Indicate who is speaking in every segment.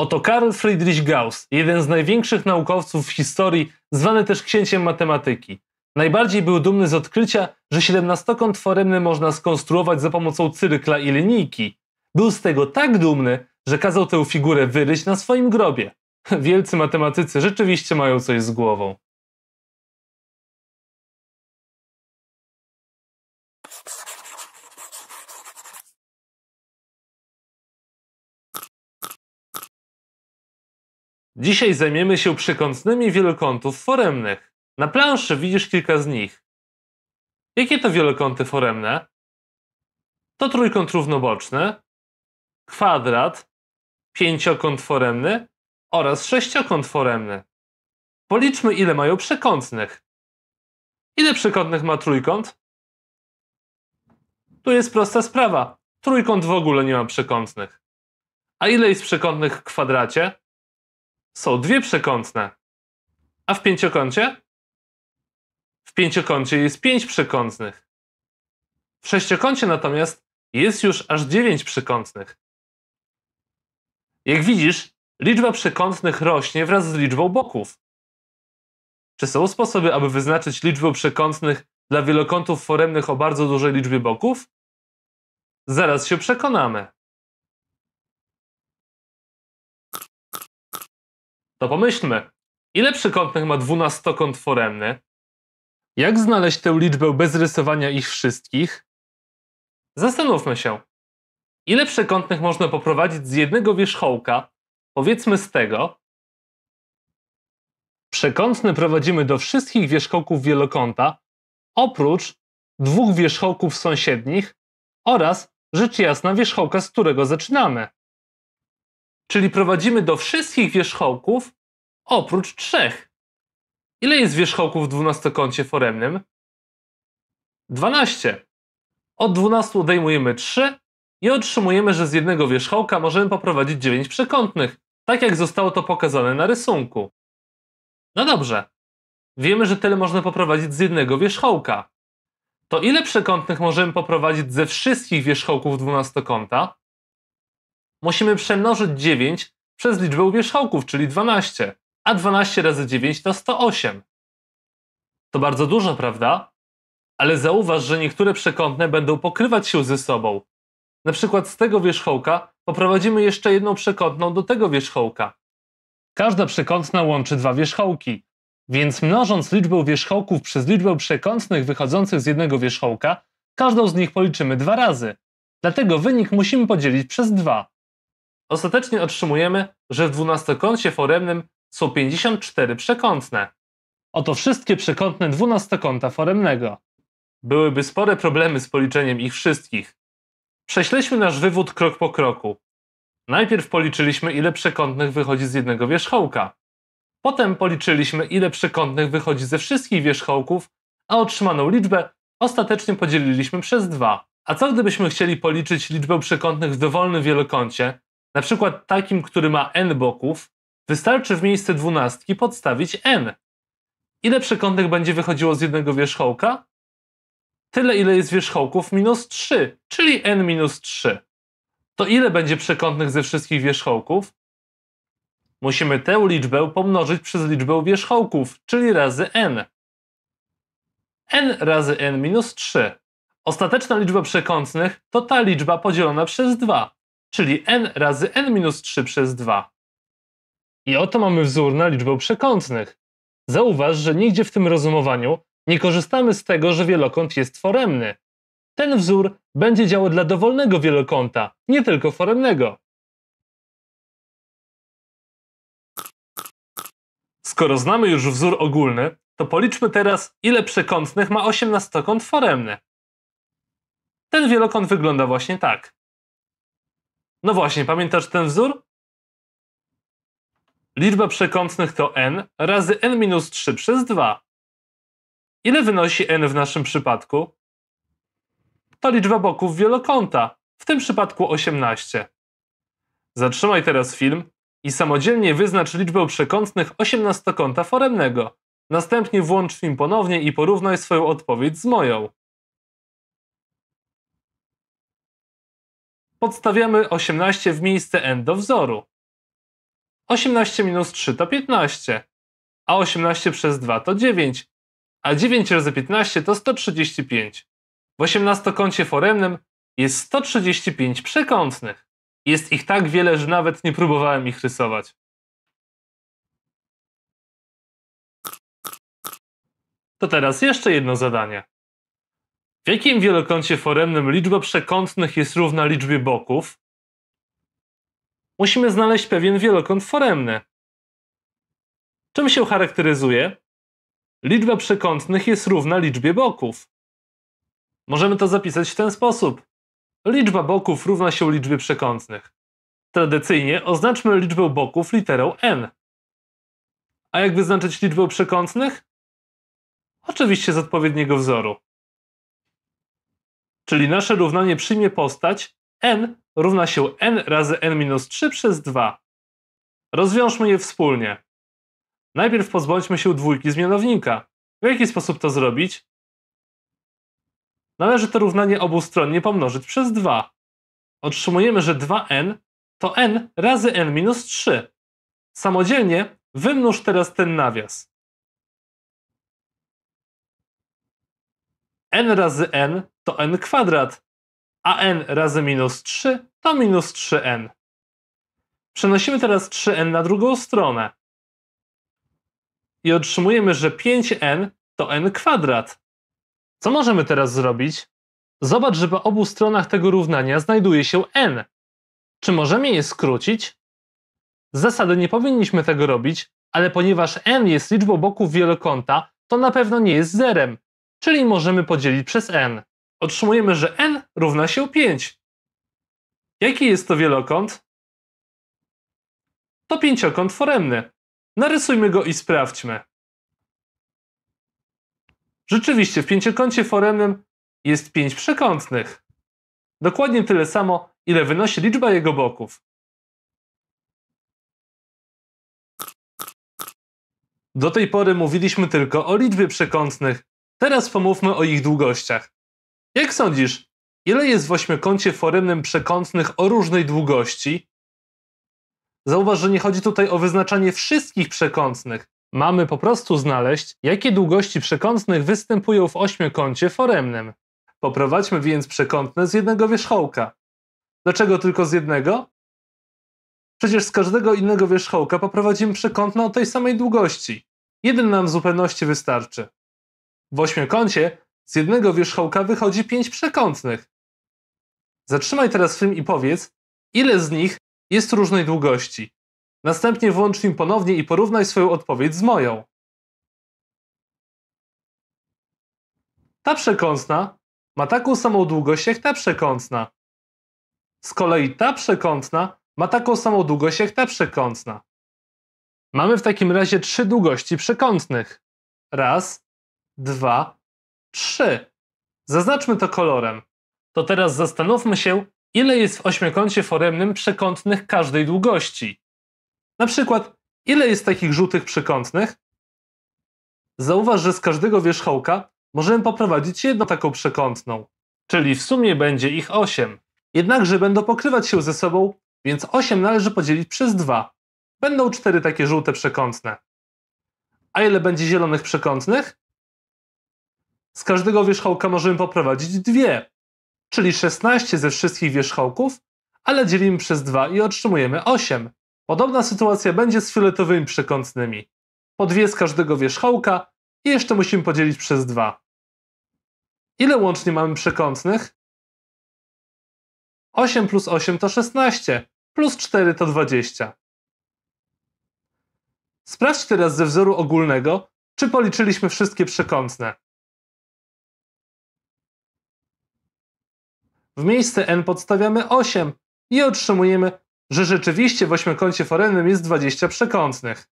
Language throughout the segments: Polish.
Speaker 1: Oto Karl Friedrich Gauss, jeden z największych naukowców w historii, zwany też księciem matematyki. Najbardziej był dumny z odkrycia, że siedemnastokąt foremny można skonstruować za pomocą cyrkla i linijki. Był z tego tak dumny, że kazał tę figurę wyryć na swoim grobie. Wielcy matematycy rzeczywiście mają coś z głową. Dzisiaj zajmiemy się przekątnymi wielokątów foremnych. Na planszy widzisz kilka z nich. Jakie to wielokąty foremne? To trójkąt równoboczny, kwadrat, pięciokąt foremny oraz sześciokąt foremny. Policzmy ile mają przekątnych. Ile przekątnych ma trójkąt? Tu jest prosta sprawa. Trójkąt w ogóle nie ma przekątnych. A ile jest przekątnych w kwadracie? są dwie przekątne. A w pięciokącie? W pięciokącie jest pięć przekątnych. W sześciokącie natomiast jest już aż dziewięć przekątnych. Jak widzisz, liczba przekątnych rośnie wraz z liczbą boków. Czy są sposoby, aby wyznaczyć liczbę przekątnych dla wielokątów foremnych o bardzo dużej liczbie boków? Zaraz się przekonamy. To pomyślmy, ile przekątnych ma dwunastokąt foremny? Jak znaleźć tę liczbę bez rysowania ich wszystkich? Zastanówmy się, ile przekątnych można poprowadzić z jednego wierzchołka, powiedzmy z tego. Przekątny prowadzimy do wszystkich wierzchołków wielokąta, oprócz dwóch wierzchołków sąsiednich oraz, rzecz jasna, wierzchołka, z którego zaczynamy. Czyli prowadzimy do wszystkich wierzchołków oprócz trzech. Ile jest wierzchołków w dwunastokącie foremnym? 12. Od 12 odejmujemy 3 i otrzymujemy, że z jednego wierzchołka możemy poprowadzić 9 przekątnych, tak jak zostało to pokazane na rysunku. No dobrze. Wiemy, że tyle można poprowadzić z jednego wierzchołka. To ile przekątnych możemy poprowadzić ze wszystkich wierzchołków dwunastokąta? musimy przemnożyć 9 przez liczbę wierzchołków, czyli 12, a 12 razy 9 to 108. To bardzo dużo, prawda? Ale zauważ, że niektóre przekątne będą pokrywać się ze sobą. Na przykład z tego wierzchołka poprowadzimy jeszcze jedną przekątną do tego wierzchołka. Każda przekątna łączy dwa wierzchołki, więc mnożąc liczbę wierzchołków przez liczbę przekątnych wychodzących z jednego wierzchołka, każdą z nich policzymy dwa razy. Dlatego wynik musimy podzielić przez dwa. Ostatecznie otrzymujemy, że w dwunastokącie foremnym są 54 przekątne. Oto wszystkie przekątne dwunastokąta foremnego. Byłyby spore problemy z policzeniem ich wszystkich. Prześledźmy nasz wywód krok po kroku. Najpierw policzyliśmy, ile przekątnych wychodzi z jednego wierzchołka. Potem policzyliśmy, ile przekątnych wychodzi ze wszystkich wierzchołków, a otrzymaną liczbę ostatecznie podzieliliśmy przez dwa. A co gdybyśmy chcieli policzyć liczbę przekątnych w dowolnym wielokącie, na przykład takim, który ma n boków, wystarczy w miejsce dwunastki podstawić n. Ile przekątnych będzie wychodziło z jednego wierzchołka? Tyle, ile jest wierzchołków minus 3, czyli n minus 3. To ile będzie przekątnych ze wszystkich wierzchołków? Musimy tę liczbę pomnożyć przez liczbę wierzchołków, czyli razy n. n razy n minus 3. Ostateczna liczba przekątnych to ta liczba podzielona przez 2 czyli n razy n minus 3 przez 2. I oto mamy wzór na liczbę przekątnych. Zauważ, że nigdzie w tym rozumowaniu nie korzystamy z tego, że wielokąt jest foremny. Ten wzór będzie działał dla dowolnego wielokąta, nie tylko foremnego. Skoro znamy już wzór ogólny, to policzmy teraz, ile przekątnych ma osiemnastokąt foremny. Ten wielokąt wygląda właśnie tak. No właśnie, pamiętasz ten wzór? Liczba przekątnych to n razy n minus 3 przez 2. Ile wynosi n w naszym przypadku? To liczba boków wielokąta, w tym przypadku 18. Zatrzymaj teraz film i samodzielnie wyznacz liczbę przekątnych osiemnastokąta foremnego. Następnie włącz film ponownie i porównaj swoją odpowiedź z moją. podstawiamy 18 w miejsce n do wzoru. 18 minus 3 to 15, a 18 przez 2 to 9, a 9 razy 15 to 135. W 18-kącie foremnym jest 135 przekątnych. Jest ich tak wiele, że nawet nie próbowałem ich rysować. To teraz jeszcze jedno zadanie. W jakim wielokącie foremnym liczba przekątnych jest równa liczbie boków? Musimy znaleźć pewien wielokąt foremny. Czym się charakteryzuje? Liczba przekątnych jest równa liczbie boków. Możemy to zapisać w ten sposób. Liczba boków równa się liczbie przekątnych. Tradycyjnie oznaczmy liczbę boków literą n. A jak wyznaczyć liczbę przekątnych? Oczywiście z odpowiedniego wzoru. Czyli nasze równanie przyjmie postać n równa się n razy n minus 3 przez 2. Rozwiążmy je wspólnie. Najpierw pozbądźmy się dwójki z mianownika. W jaki sposób to zrobić? Należy to równanie obustronnie pomnożyć przez 2. Otrzymujemy, że 2n to n razy n minus 3. Samodzielnie wymnóż teraz ten nawias. n razy n to n kwadrat, a n razy minus 3 to minus 3n. Przenosimy teraz 3n na drugą stronę i otrzymujemy, że 5n to n kwadrat. Co możemy teraz zrobić? Zobacz, że po obu stronach tego równania znajduje się n. Czy możemy je skrócić? Z zasady nie powinniśmy tego robić, ale ponieważ n jest liczbą boków wielokąta, to na pewno nie jest zerem, czyli możemy podzielić przez n otrzymujemy, że n równa się 5. Jaki jest to wielokąt? To pięciokąt foremny. Narysujmy go i sprawdźmy. Rzeczywiście, w pięciokącie foremnym jest 5 przekątnych. Dokładnie tyle samo, ile wynosi liczba jego boków. Do tej pory mówiliśmy tylko o liczbie przekątnych, teraz pomówmy o ich długościach. Jak sądzisz, ile jest w ośmiokącie foremnym przekątnych o różnej długości? Zauważ, że nie chodzi tutaj o wyznaczanie wszystkich przekątnych. Mamy po prostu znaleźć, jakie długości przekątnych występują w ośmiokącie foremnym. Poprowadźmy więc przekątne z jednego wierzchołka. Dlaczego tylko z jednego? Przecież z każdego innego wierzchołka poprowadzimy przekątne o tej samej długości. Jeden nam w zupełności wystarczy. W ośmiokącie z jednego wierzchołka wychodzi pięć przekątnych. Zatrzymaj teraz film i powiedz, ile z nich jest różnej długości. Następnie włącz film ponownie i porównaj swoją odpowiedź z moją. Ta przekątna ma taką samą długość jak ta przekątna. Z kolei ta przekątna ma taką samą długość jak ta przekątna. Mamy w takim razie trzy długości przekątnych. Raz, dwa 3. Zaznaczmy to kolorem. To teraz zastanówmy się, ile jest w ośmiokącie foremnym przekątnych każdej długości. Na przykład, ile jest takich żółtych przekątnych? Zauważ, że z każdego wierzchołka możemy poprowadzić jedną taką przekątną, czyli w sumie będzie ich 8. Jednakże będą pokrywać się ze sobą, więc 8 należy podzielić przez 2. Będą 4 takie żółte przekątne. A ile będzie zielonych przekątnych? Z każdego wierzchołka możemy poprowadzić dwie, czyli 16 ze wszystkich wierzchołków, ale dzielimy przez 2 i otrzymujemy 8. Podobna sytuacja będzie z fioletowymi przekątnymi. Po dwie z każdego wierzchołka i jeszcze musimy podzielić przez 2. Ile łącznie mamy przekątnych? 8 plus 8 to 16, plus 4 to 20. Sprawdź teraz ze wzoru ogólnego, czy policzyliśmy wszystkie przekątne. w miejsce n podstawiamy 8 i otrzymujemy, że rzeczywiście w ośmiokącie foremnym jest 20 przekątnych.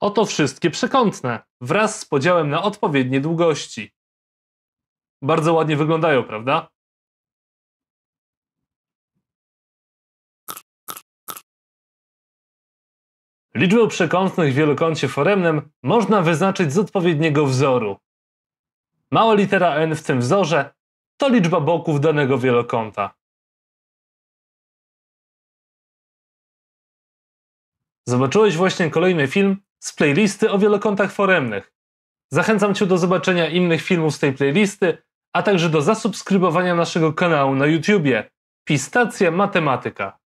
Speaker 1: Oto wszystkie przekątne, wraz z podziałem na odpowiednie długości. Bardzo ładnie wyglądają, prawda? Liczbę przekątnych w wielokącie foremnym można wyznaczyć z odpowiedniego wzoru. Mała litera n w tym wzorze to liczba boków danego wielokąta. Zobaczyłeś właśnie kolejny film z playlisty o wielokątach foremnych. Zachęcam Cię do zobaczenia innych filmów z tej playlisty, a także do zasubskrybowania naszego kanału na YouTubie. Pistacja Matematyka.